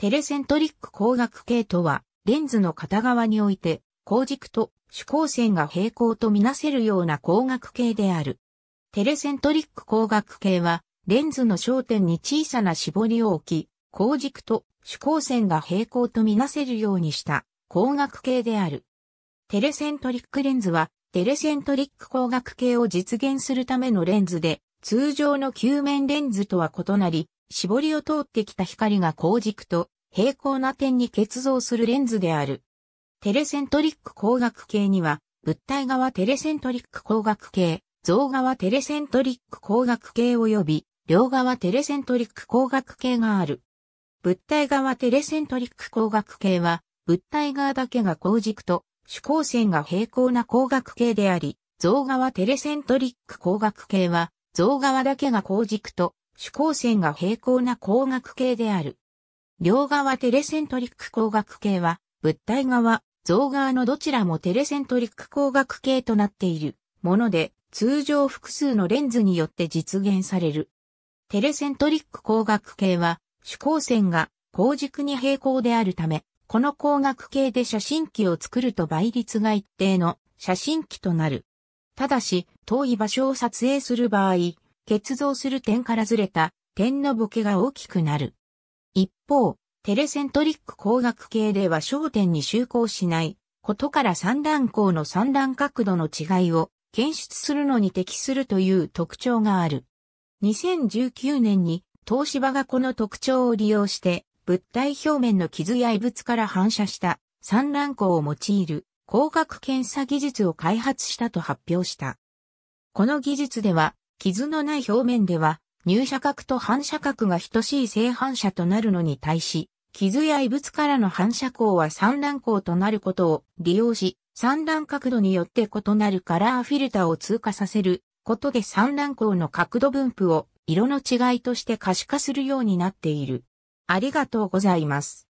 テレセントリック光学系とは、レンズの片側において、光軸と主光線が平行とみなせるような光学系である。テレセントリック光学系は、レンズの焦点に小さな絞りを置き、光軸と主光線が平行とみなせるようにした光学系である。テレセントリックレンズは、テレセントリック光学系を実現するためのレンズで、通常の球面レンズとは異なり、絞りを通ってきた光が光軸と平行な点に結合するレンズである。テレセントリック光学系には、物体側テレセントリック光学系、像側テレセントリック光学系及び、両側テレセントリック光学系がある。物体側テレセントリック光学系は、物体側だけが光軸と主光線が平行な光学系であり、像側テレセントリック光学系は、像側だけが光軸と主光線が平行な光学系である。両側テレセントリック光学系は、物体側、像側のどちらもテレセントリック光学系となっているもので、通常複数のレンズによって実現される。テレセントリック光学系は、主光線が光軸に平行であるため、この光学系で写真機を作ると倍率が一定の写真機となる。ただし、遠い場所を撮影する場合、結像する点からずれた点のボケが大きくなる。一方、テレセントリック光学系では焦点に就航しないことから三段光の三段角度の違いを検出するのに適するという特徴がある。2019年に東芝がこの特徴を利用して物体表面の傷や異物から反射した散乱光を用いる光学検査技術を開発したと発表した。この技術では傷のない表面では、入射角と反射角が等しい正反射となるのに対し、傷や異物からの反射光は散乱光となることを利用し、散乱角度によって異なるカラーフィルターを通過させることで散乱光の角度分布を色の違いとして可視化するようになっている。ありがとうございます。